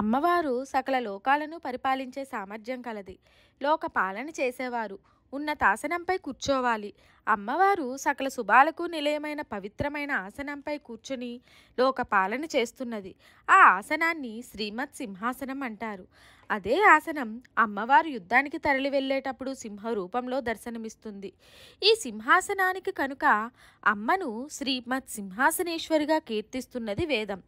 అమ్మవారు సకల లోకాలను పరిపాలించే సామర్థ్యం కలది లోక పాలన చేసేవారు ఉన్న తాసనంపై కూర్చోవాలి అమ్మవారు సకల శుభాలకు నిలయమైన పవిత్రమైన ఆసనంపై కూర్చుని లోకపాలన చేస్తున్నది ఆ ఆసనాన్ని శ్రీమత్ సింహాసనం అంటారు అదే ఆసనం అమ్మవారు యుద్ధానికి తరలి వెళ్ళేటప్పుడు సింహ రూపంలో దర్శనమిస్తుంది ఈ సింహాసనానికి కనుక అమ్మను శ్రీమత్ సింహాసనేశ్వరిగా కీర్తిస్తున్నది వేదం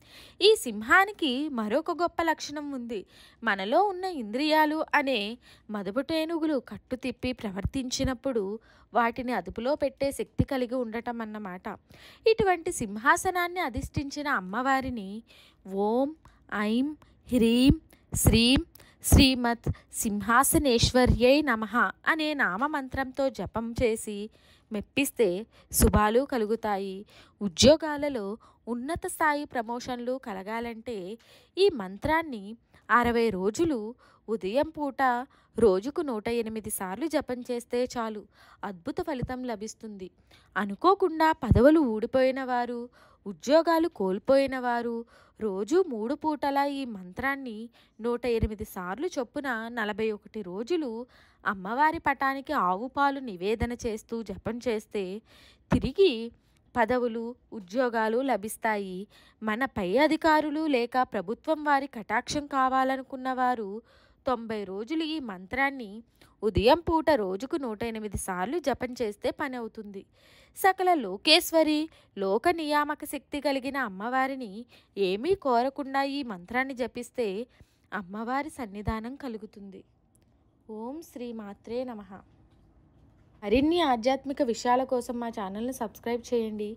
ఈ సింహానికి మరొక గొప్ప లక్షణం ఉంది మనలో ఉన్న ఇంద్రియాలు అనే మదుపుటేనుగులు కట్టుతిప్పి ప్రవర్తి గుర్తించినప్పుడు వాటిని అదుపులో పెట్టే శక్తి కలిగి ఉండటం అన్నమాట ఇటువంటి సింహాసనాన్ని అధిష్ఠించిన అమ్మవారిని ఓం ఐం హ్రీం శ్రీం శ్రీమత్ సింహాసనేశ్వర్యై నమ అనే నామమంత్రంతో జపం చేసి మెప్పిస్తే శుభాలు కలుగుతాయి ఉద్యోగాలలో ఉన్నత స్థాయి ప్రమోషన్లు కలగాలంటే ఈ మంత్రాన్ని అరవై రోజులు ఉదయం పూట రోజుకు నూట ఎనిమిది సార్లు జపం చేస్తే చాలు అద్భుత ఫలితం లభిస్తుంది అనుకోకుండా పదవులు ఊడిపోయిన వారు ఉద్యోగాలు కోల్పోయిన వారు రోజు మూడు పూటల ఈ మంత్రాన్ని నూట ఎనిమిది సార్లు చొప్పున నలభై ఒకటి రోజులు అమ్మవారి పటానికి ఆవు పాలు నివేదన చేస్తూ జపం చేస్తే తిరిగి పదవులు ఉద్యోగాలు లభిస్తాయి మన పై అధికారులు లేక ప్రభుత్వం వారి కటాక్షం కావాలనుకున్న వారు తొంభై రోజులు ఈ మంత్రాన్ని ఉదయం పూట రోజుకు నూట ఎనిమిది సార్లు జపం చేస్తే పని అవుతుంది సకల లోకేశ్వరి లోక నియామక శక్తి కలిగిన అమ్మవారిని ఏమీ కోరకుండా ఈ మంత్రాన్ని జపిస్తే అమ్మవారి సన్నిధానం కలుగుతుంది ఓం శ్రీ మాత్రే నమ మరిన్ని ఆధ్యాత్మిక విషయాల కోసం మా ఛానల్ని సబ్స్క్రైబ్ చేయండి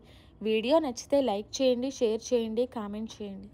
వీడియో నచ్చితే లైక్ చేయండి షేర్ చేయండి కామెంట్ చేయండి